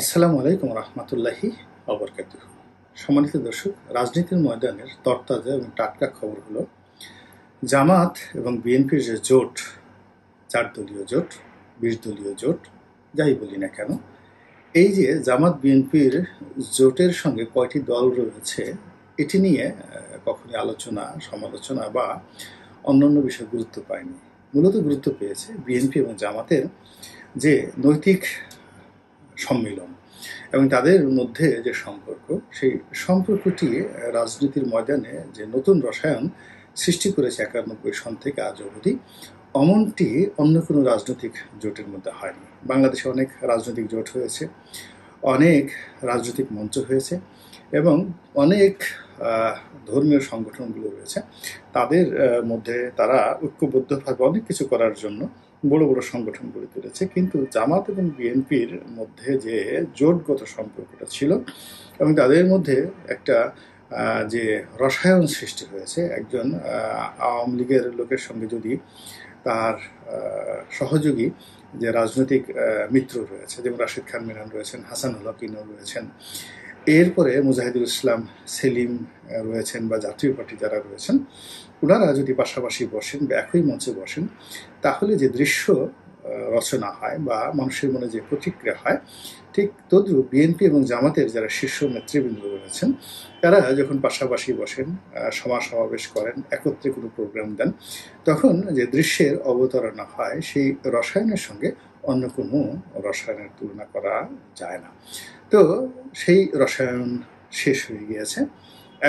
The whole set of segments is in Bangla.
আসসালামু আলাইকুম রহমতুল্লাহি অবরকাত সম্মানিত দর্শক রাজনীতির ময়দানের তরতাজা এবং টাটকা খবর হলো জামাত এবং বিএনপির যে জোট চার দলীয় জোট বিশ দলীয় জোট যাই বলি না কেন এই যে জামাত বিএনপির জোটের সঙ্গে কয়টি দল রয়েছে এটি নিয়ে কখনই আলোচনা সমালোচনা বা অন্যান্য বিষয় গুরুত্ব পায়নি মূলত গুরুত্ব পেয়েছে বিএনপি এবং জামাতের যে নৈতিক সম্মিলন এবং তাদের মধ্যে যে সম্পর্ক সেই সম্পর্কটি রাজনীতির ময়দানে যে নতুন রসায়ন সৃষ্টি করেছে একানব্বই সন থেকে আজ অবধি অমনটি অন্য কোনো রাজনৈতিক জোটের মধ্যে হয়নি বাংলাদেশে অনেক রাজনৈতিক জোট হয়েছে অনেক রাজনৈতিক মঞ্চ হয়েছে এবং অনেক ধর্মীয় সংগঠনগুলো রয়েছে তাদের মধ্যে তারা ঐক্যবদ্ধভাবে অনেক কিছু করার জন্য বড় বড় সংগঠন গড়ে তুলেছে কিন্তু জামাত এবং বিএনপির মধ্যে যে জোটগত সম্পর্কটা ছিল এবং তাদের মধ্যে একটা যে রসায়ন সৃষ্টি হয়েছে একজন আওয়ামী লীগের লোকের সঙ্গে যদি তার সহযোগী যে রাজনৈতিক মিত্র রয়েছে যেমন রাশিদ খান মিনান রয়েছেন হাসান হলাকিনও রয়েছেন এরপরে মুজাহিদুল ইসলাম সেলিম রয়েছেন বা জাতীয় পার্টি যারা রয়েছেন ওনারা যদি পাশাপাশি বসেন বা একই মঞ্চে বসেন তাহলে যে দৃশ্য রচনা হয় বা মানুষের মনে যে প্রতিক্রিয়া হয় ঠিক তদ্রুপ বিএনপি এবং জামাতের যারা শীর্ষ নেতৃবৃন্দ রয়েছেন তারা যখন পাশাপাশি বসেন সমাজ সমাবেশ করেন একত্রে কোনো প্রোগ্রাম দেন তখন যে দৃশ্যের অবতারণা হয় সেই রসায়নের সঙ্গে অন্য কোনো রসায়নের তুলনা করা যায় না তো সেই রসায়ন শেষ হয়ে গিয়েছে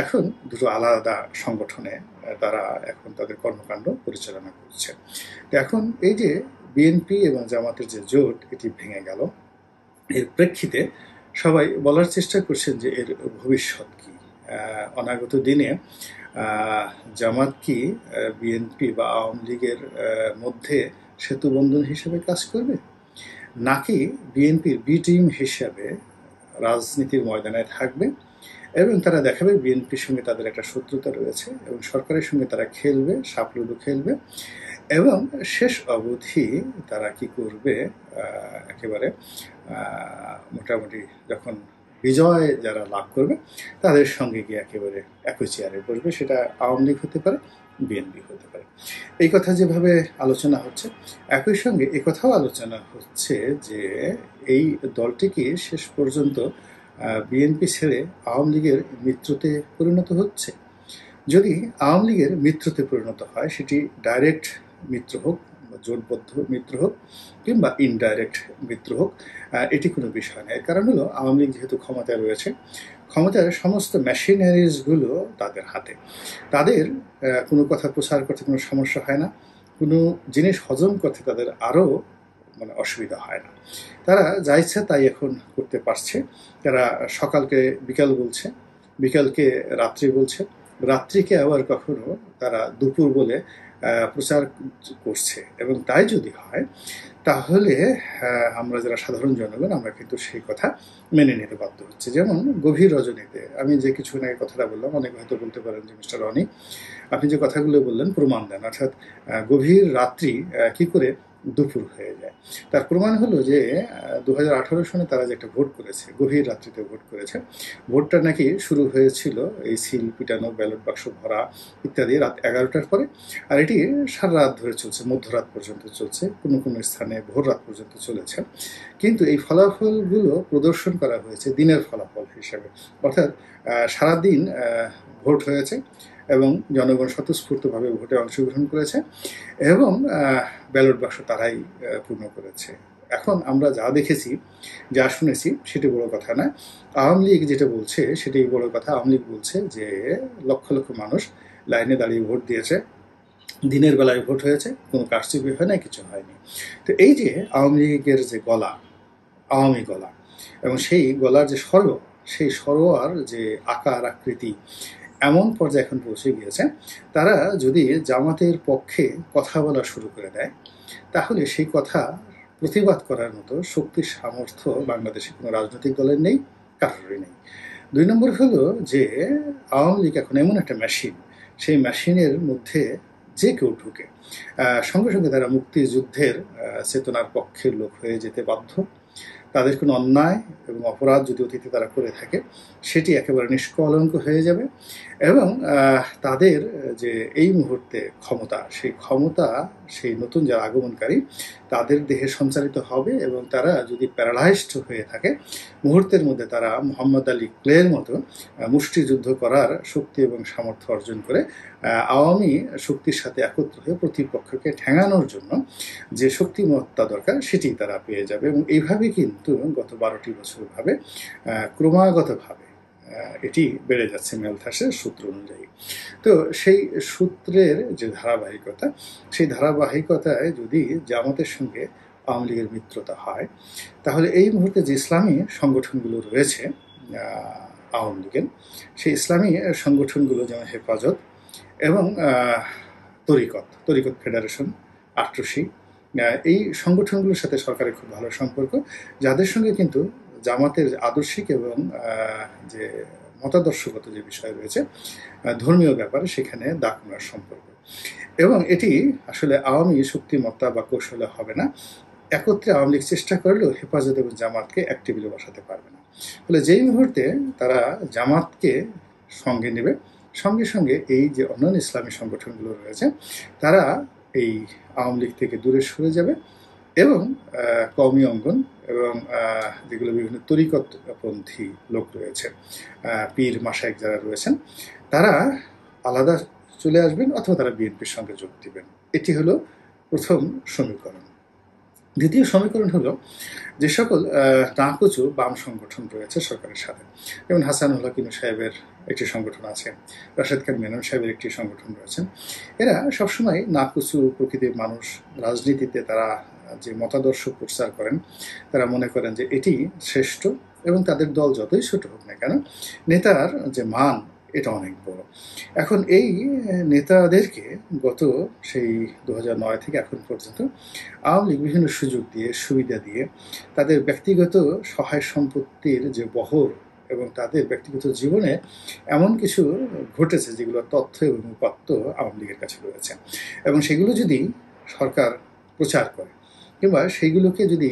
এখন দুটো আলাদা সংগঠনে তারা এখন তাদের কর্মকাণ্ড পরিচালনা করছে তো এখন এই যে বিএনপি এবং জামাতের যে জোট এটি ভেঙে গেল এর প্রেক্ষিতে সবাই বলার চেষ্টা করছেন যে এর ভবিষ্যৎ কি অনাগত দিনে জামাত কি বিএনপি বা আওয়ামী লীগের মধ্যে বন্ধন হিসেবে কাজ করবে নাকি বিএনপির বি টিম হিসেবে রাজনীতির ময়দানে থাকবে এবং তারা দেখাবে বিএনপির সঙ্গে তাদের একটা শত্রুতা রয়েছে এবং সরকারের সঙ্গে তারা খেলবে সাপলুডু খেলবে এবং শেষ অবধি তারা কি করবে একেবারে মোটামুটি যখন বিজয় যারা লাভ করবে তাদের সঙ্গে গিয়ে একেবারে একই চেয়ারে বসবে সেটা আওয়ামী লীগ হতে পারে বিএনপি হতে পারে এই কথা যেভাবে আলোচনা হচ্ছে একই সঙ্গে কথাও আলোচনা হচ্ছে যে এই দলটিকে শেষ পর্যন্ত বিএনপি ছেড়ে আওয়ামী লীগের মিত্রতে পরিণত হচ্ছে যদি আওয়ামী লীগের মিত্রতে পরিণত হয় সেটি ডাইরেক্ট মিত্র হোক জোটবদ্ধ মিত্র হোক কিংবা ইনডাইরেক্ট মিত্র হোক এটি কোনো বিষয় নয় কারণ হলো আওয়ামী লীগ যেহেতু ক্ষমতায় রয়েছে ক্ষমতার সমস্ত মেশিনারিজগুলো তাদের হাতে তাদের কোনো কথা প্রচার করতে কোনো সমস্যা হয় না কোনো জিনিস হজম করতে তাদের আরও মানে অসুবিধা হয় না তারা যা ইচ্ছে তাই এখন করতে পারছে তারা সকালকে বিকাল বলছে বিকালকে রাত্রি বলছে রাত্রিকে আবার কখনো তারা দুপুর বলে প্রচার করছে এবং তাই যদি হয় তাহলে হ্যাঁ, আমরা যারা সাধারণ জনগণ আমরা কিন্তু সেই কথা মেনে নিতে বাধ্য হচ্ছে যেমন গভীর রজনীতে আমি যে কিছু আগে কথাটা বললাম অনেক হয়তো বলতে পারেন যে মিস্টার রনি আপনি যে কথাগুলো বললেন প্রমাণ দেন অর্থাৎ গভীর রাত্রি কি করে দুপুর হয়ে যায় তার প্রমাণ হলো যে দু সনে তারা যে একটা ভোট করেছে গভীর রাত্রিতে ভোট করেছে ভোটটা নাকি শুরু হয়েছিল এই সিল পিটানো ব্যালট বাক্স ভরা ইত্যাদি রাত এগারোটার পরে আর এটি সারা রাত ধরে চলছে মধ্যরাত পর্যন্ত চলছে কোনো কোনো স্থানে ভোর রাত পর্যন্ত চলেছে কিন্তু এই ফলাফলগুলো প্রদর্শন করা হয়েছে দিনের ফলাফল হিসাবে অর্থাৎ সারাদিন ভোট হয়েছে এবং জনগণ স্বতঃস্ফূর্তভাবে ভোটে অংশগ্রহণ করেছে এবং ব্যালট বাক্স তারাই পূর্ণ করেছে এখন আমরা যা দেখেছি যা শুনেছি সেটি বড় কথা না আওয়ামী লীগ যেটা বলছে সেটি বড় কথা আওয়ামী লীগ বলছে যে লক্ষ লক্ষ মানুষ লাইনে দাঁড়িয়ে ভোট দিয়েছে দিনের বেলায় ভোট হয়েছে কোনো কারচুপি হয় না কিছু হয়নি তো এই যে আওয়ামী লীগের যে গলা আওয়ামী গলা এবং সেই গলার যে স্বর সেই সরোয়ার যে আকার আকৃতি এমন পর্যায়ে এখন পৌঁছে গিয়েছে তারা যদি জামাতের পক্ষে কথা বলা শুরু করে দেয় তাহলে সেই কথা প্রতিবাদ করার মতো শক্তি সামর্থ্য বাংলাদেশে কোনো রাজনৈতিক দলের নেই কারোরই নেই দুই নম্বর হলো যে আওয়ামী লীগ এখন এমন একটা মেশিন সেই মেশিনের মধ্যে যে কেউ ঢুকে সঙ্গে সঙ্গে তারা মুক্তিযুদ্ধের চেতনার পক্ষের লোক হয়ে যেতে বাধ্য তাদের কোনো অন্যায় এবং অপরাধ যদি অতীতে তারা করে থাকে সেটি একেবারে নিষ্কলঙ্ক হয়ে যাবে এবং তাদের যে এই মুহূর্তে ক্ষমতা সেই ক্ষমতা সেই নতুন যারা আগমনকারী তাদের দেহে সঞ্চারিত হবে এবং তারা যদি প্যারালাইজড হয়ে থাকে মুহূর্তের মধ্যে তারা মোহাম্মদ আলী ক্লের মতো মুষ্টিযুদ্ধ করার শক্তি এবং সামর্থ্য অর্জন করে আওয়ামী শক্তির সাথে একত্র হয়ে প্রতিপক্ষকে ঠেঙানোর জন্য যে শক্তিমত্তা দরকার সেটি তারা পেয়ে যাবে এবং এইভাবে হবে কিন্তু গত বারোটি বছরভাবে ক্রমাগতভাবে এটি বেড়ে যাচ্ছে মেলথাসের সূত্র অনুযায়ী তো সেই সূত্রের যে ধারাবাহিকতা সেই ধারাবাহিকতায় যদি জামাতের সঙ্গে আওয়ামী লীগের মিত্রতা হয় তাহলে এই মুহূর্তে যে ইসলামী সংগঠনগুলো রয়েছে আওয়ামী লীগের সেই ইসলামী সংগঠনগুলো যেমন হেফাজত এবং তরিকত তরিকত ফেডারেশন আট্রসি এই সংগঠনগুলোর সাথে সরকারের খুব ভালো সম্পর্ক যাদের সঙ্গে কিন্তু জামাতের আদর্শিক এবং যে মতাদর্শগত যে বিষয় রয়েছে ধর্মীয় ব্যাপারে সেখানে দাগ নেওয়ার সম্পর্ক এবং এটি আসলে আওয়ামী শক্তিমত্তা বা কৌশলে হবে না একত্রে আওয়ামী লীগ চেষ্টা করলেও হেফাজত এবং জামাতকে এক টেবিলে বসাতে পারবে না ফলে যেই মুহূর্তে তারা জামাতকে সঙ্গে নেবে সঙ্গে সঙ্গে এই যে অন্যান্য ইসলামী সংগঠনগুলো রয়েছে তারা এই আওয়ামী লীগ থেকে দূরে সরে যাবে এবং কওমি অঙ্গন এবং যেগুলো বিভিন্ন তরিকতপন্থী লোক রয়েছে পীর মাসায়ক যারা রয়েছেন তারা আলাদা চলে আসবেন অথবা তারা বিএনপির সঙ্গে যোগ দিবেন এটি হলো প্রথম সমীকরণ দ্বিতীয় সমীকরণ হলো যে সকল তাঁকুচু বাম সংগঠন রয়েছে সরকারের সাথে যেমন হাসানুল্লাহ কিনু সাহেবের একটি সংগঠন আছে রাশেদ খান মেনন সাহেবের একটি সংগঠন রয়েছে এরা সবসময় নাকুচু প্রকৃতির মানুষ রাজনীতিতে তারা যে মতাদর্শ প্রচার করেন তারা মনে করেন যে এটি শ্রেষ্ঠ এবং তাদের দল যতই ছোট হোক না কেন নেতার যে মান এটা অনেক বড় এখন এই নেতাদেরকে গত সেই দু নয় থেকে এখন পর্যন্ত আওয়ামী লীগ বিভিন্ন সুযোগ দিয়ে সুবিধা দিয়ে তাদের ব্যক্তিগত সহায় সম্পত্তির যে বহর এবং তাদের ব্যক্তিগত জীবনে এমন কিছু ঘটেছে যেগুলো তথ্য এবং উপাত্ত আওয়ামী লীগের কাছে রয়েছে এবং সেগুলো যদি সরকার প্রচার করে কিংবা সেইগুলোকে যদি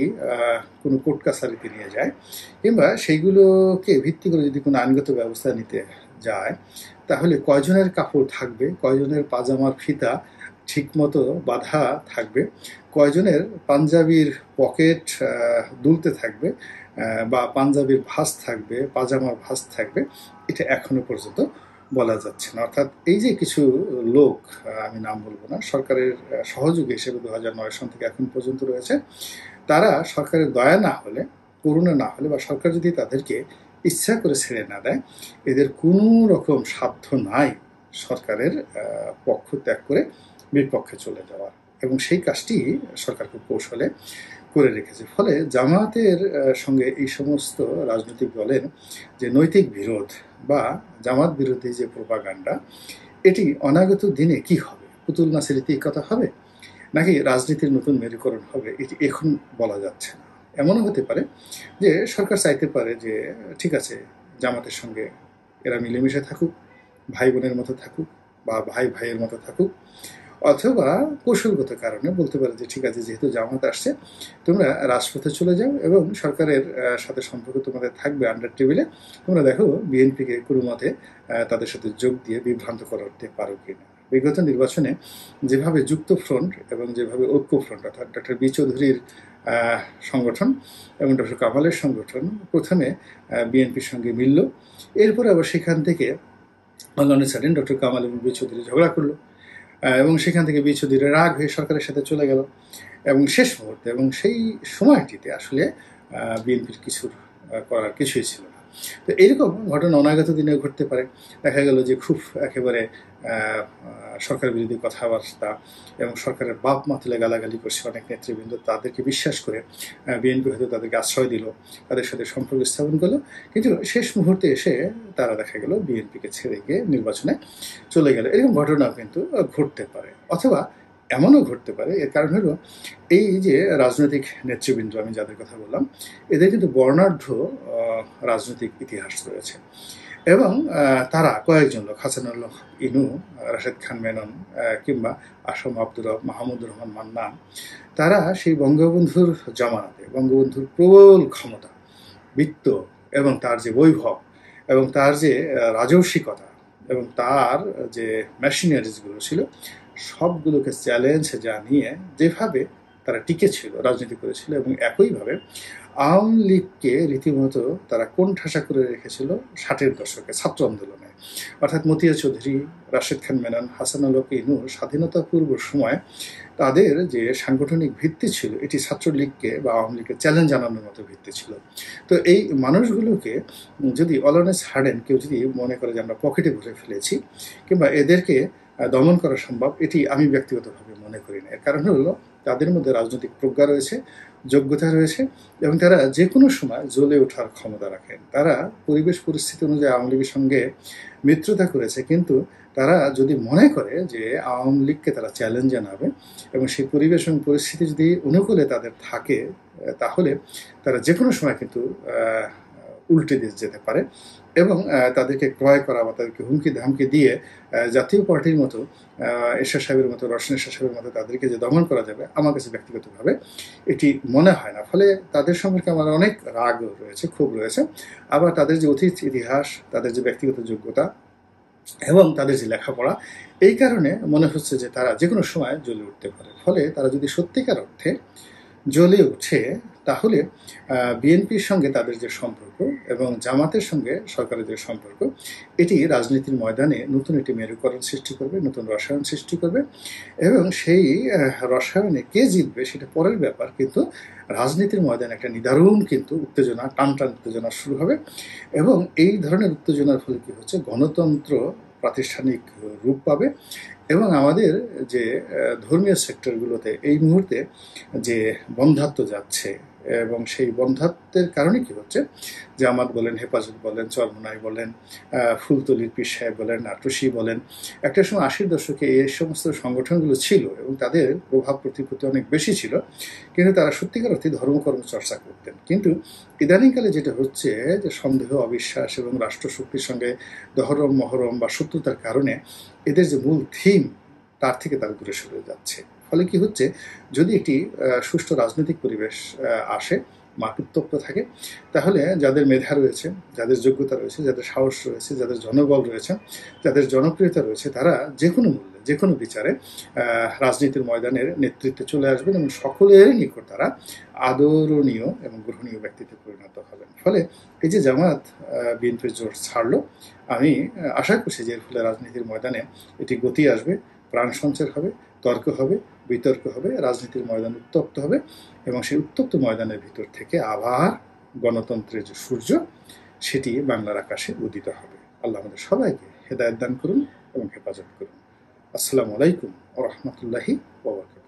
কোনো কোর্ট কাছারিতে নিয়ে যায় কিংবা সেইগুলোকে ভিত্তি করে যদি কোনো আইনগত ব্যবস্থা নিতে যায় তাহলে কয়জনের কাপড় থাকবে কয়জনের পাজামার ফিতা ঠিকমতো বাধা থাকবে কয়জনের পাঞ্জাবির পকেট দুলতে থাকবে বা পাঞ্জাবির ভাস থাকবে পাজামার ভাস থাকবে এটা এখনো পর্যন্ত বলা যাচ্ছে না অর্থাৎ এই যে কিছু লোক আমি নাম বলবো না সরকারের সহযোগী হিসেবে দু হাজার নয় সন থেকে এখন পর্যন্ত রয়েছে তারা সরকারের দয়া না হলে করুণা না হলে বা সরকার যদি তাদেরকে ইচ্ছা করে ছেড়ে না দেয় এদের কোনো রকম সাধ্য নাই সরকারের পক্ষ ত্যাগ করে বিপক্ষে চলে যাওয়ার এবং সেই কাজটি সরকার খুব কৌশলে করে রেখেছে ফলে জামাতের সঙ্গে এই সমস্ত রাজনৈতিক দলের যে নৈতিক বিরোধ বা জামাত বিরোধী যে প্রভাগান্ডা এটি অনাগত দিনে কি হবে পুতুল নাসিরিতে কথা হবে নাকি রাজনীতির নতুন মেরুকরণ হবে এটি এখন বলা যাচ্ছে না এমনও হতে পারে যে সরকার চাইতে পারে যে ঠিক আছে জামাতের সঙ্গে এরা মিলেমিশে থাকুক ভাই বোনের মতো থাকুক বা ভাই ভাইয়ের মতো থাকুক অথবা কৌশলগত কারণে বলতে পারে যে ঠিক আছে যেহেতু জামাত আসছে তোমরা রাজপথে চলে যাও এবং সরকারের সাথে সম্পর্ক তোমাদের থাকবে আন্ডার টেবিলে তোমরা দেখো বিএনপিকে কোনো মতে তাদের সাথে যোগ দিয়ে বিভ্রান্ত করাতে পারো কিনা বিগত নির্বাচনে যেভাবে যুক্ত ফ্রন্ট এবং যেভাবে ঐক্য ফ্রন্ট অর্থাৎ ডক্টর বি চৌধুরীর সংগঠন এবং ডক্টর কামালের সংগঠন প্রথমে বিএনপির সঙ্গে মিলল এরপর আবার সেখান থেকে অনলাইনে ছাড়েন ডক্টর কামাল এবং বি চৌধুরী ঝগড়া করলো এবং সেখান থেকে বি চৌধুরী রাগ হয়ে সরকারের সাথে চলে গেল এবং শেষ মুহূর্তে এবং সেই সময়টিতে আসলে বিএনপির কিছুর করার কিছুই ছিল না তো এরকম ঘটনা অনাগত দিনে ঘটতে পারে দেখা গেল যে খুব একেবারে সরকার বিরোধী কথাবার্তা এবং সরকারের বাপ মাতলে গালাগালি করছে অনেক নেতৃবৃন্দ তাদেরকে বিশ্বাস করে বিএনপি হয়তো তাদেরকে আশ্রয় দিল তাদের সাথে সম্পর্ক স্থাপন করলো কিন্তু শেষ মুহূর্তে এসে তারা দেখা গেল বিএনপিকে ছেড়ে গিয়ে নির্বাচনে চলে গেল এরকম ঘটনাও কিন্তু ঘটতে পারে অথবা এমনও ঘটতে পারে এর কারণ হলো এই যে রাজনৈতিক নেতৃবৃন্দ আমি যাদের কথা বললাম এদের কিন্তু বর্ণাঢ্য রাজনৈতিক ইতিহাস রয়েছে এবং তারা কয়েকজন লোক হাসানুল্লাহ ইনু রাশেদ খান মেনন কিংবা আসম আব্দুর মাহমুদুর রহমান মান্নান তারা সেই বঙ্গবন্ধুর জমানাতে বঙ্গবন্ধুর প্রবল ক্ষমতা বৃত্ত এবং তার যে বৈভব এবং তার যে রাজস্বিকতা এবং তার যে মেশিনারিজগুলো ছিল সবগুলোকে চ্যালেঞ্জ জানিয়ে যেভাবে তারা টিকে ছিল রাজনীতি করেছিল এবং একইভাবে আওয়ামী লীগকে রীতিমতো তারা ঠাসা করে রেখেছিল ষাটের দশকে ছাত্র আন্দোলনে অর্থাৎ মতিয়া চৌধুরী রাশেদ খান মেনন হাসান আলক ইনু স্বাধীনতা পূর্ব সময় তাদের যে সাংগঠনিক ভিত্তি ছিল এটি ছাত্রলীগকে বা আওয়ামী লীগকে চ্যালেঞ্জ জানানোর মতো ভিত্তি ছিল তো এই মানুষগুলোকে যদি অলনেস হার্ডেন কেউ যদি মনে করে যে আমরা পকেটে ঘুরে ফেলেছি কিংবা এদেরকে দমন করা সম্ভব এটি আমি ব্যক্তিগতভাবে মনে করি না এর কারণ হলো তাদের মধ্যে রাজনৈতিক প্রজ্ঞা রয়েছে যোগ্যতা রয়েছে এবং তারা যে কোনো সময় জ্বলে ওঠার ক্ষমতা রাখেন তারা পরিবেশ পরিস্থিতি অনুযায়ী আওয়ামী লীগের সঙ্গে মিত্রতা করেছে কিন্তু তারা যদি মনে করে যে আওয়ামী লীগকে তারা চ্যালেঞ্জ জানাবে এবং সেই পরিবেশ এবং পরিস্থিতি যদি অনুকূলে তাদের থাকে তাহলে তারা যে কোনো সময় কিন্তু উল্টে দিয়ে যেতে পারে এবং তাদেরকে ক্রয় করা বা তাদেরকে হুমকি ধামকি দিয়ে জাতীয় পার্টির মতো এরশা সাহেবের মতো রশন এরশা সাহেবের মতো তাদেরকে যে দমন করা যাবে আমার কাছে ব্যক্তিগতভাবে এটি মনে হয় না ফলে তাদের সম্পর্কে আমার অনেক রাগ রয়েছে খুব রয়েছে আবার তাদের যে অতীত ইতিহাস তাদের যে ব্যক্তিগত যোগ্যতা এবং তাদের যে লেখাপড়া এই কারণে মনে হচ্ছে যে তারা যে কোনো সময় জ্বলে উঠতে পারে ফলে তারা যদি সত্যিকার অর্থে জ্বলে উঠে তাহলে বিএনপির সঙ্গে তাদের যে সম্পর্ক এবং জামাতের সঙ্গে সরকারের যে সম্পর্ক এটি রাজনীতির ময়দানে নতুন একটি মেরুকরণ সৃষ্টি করবে নতুন রসায়ন সৃষ্টি করবে এবং সেই রসায়নে কে জিতবে সেটা পরের ব্যাপার কিন্তু রাজনীতির ময়দানে একটা নিদারুণ কিন্তু উত্তেজনা টান টান উত্তেজনা শুরু হবে এবং এই ধরনের উত্তেজনার ফলে কী হচ্ছে গণতন্ত্র প্রাতিষ্ঠানিক রূপ পাবে এবং আমাদের যে ধর্মীয় সেক্টরগুলোতে এই মুহূর্তে যে বন্ধাত্ম যাচ্ছে এবং সেই বন্ধাত্বের কারণে কি হচ্ছে আমার বলেন হেফাজত বলেন চরমনাই বলেন ফুলতলির পীর সাহেব বলেন নাটসি বলেন একটা সময় আশির দশকে এই সমস্ত সংগঠনগুলো ছিল এবং তাদের প্রভাব প্রতিপত্তি অনেক বেশি ছিল কিন্তু তারা সত্যিকার অর্থে ধর্মকর্ম চর্চা করতেন কিন্তু ইদানিংকালে যেটা হচ্ছে যে সন্দেহ অবিশ্বাস এবং রাষ্ট্রশক্তির সঙ্গে দহরম মহরম বা শত্রুতার কারণে এদের যে মূল থিম তার থেকে তারা দূরে সরে যাচ্ছে ফলে কি হচ্ছে যদি একটি সুষ্ঠু রাজনৈতিক পরিবেশ আসে মাতৃত্বপ্ত থাকে তাহলে যাদের মেধা রয়েছে যাদের যোগ্যতা রয়েছে যাদের সাহস রয়েছে যাদের জনবল রয়েছে যাদের জনপ্রিয়তা রয়েছে তারা যে কোনো মূল্যে যে কোনো বিচারে রাজনীতির ময়দানের নেতৃত্বে চলে আসবেন এবং সকলের নিকট তারা আদরণীয় এবং গ্রহণীয় ব্যক্তিতে পরিণত হবেন ফলে এই যে জামাত বিএনপির জোর ছাড়লো আমি আশা করছি যে এর ফলে রাজনীতির ময়দানে এটি গতি আসবে প্রাণ সঞ্চার হবে তর্ক হবে বিতর্ক হবে রাজনীতির ময়দান উত্তপ্ত হবে এবং সেই উত্তপ্ত ময়দানের ভিতর থেকে আবার গণতন্ত্রের যে সূর্য সেটি বাংলার আকাশে উদিত হবে আল্লাহ আমাদের সবাইকে হেদায়ত দান করুন এবং হেফাজত করুন আসসালামু আলাইকুম ও রহমতুল্লাহি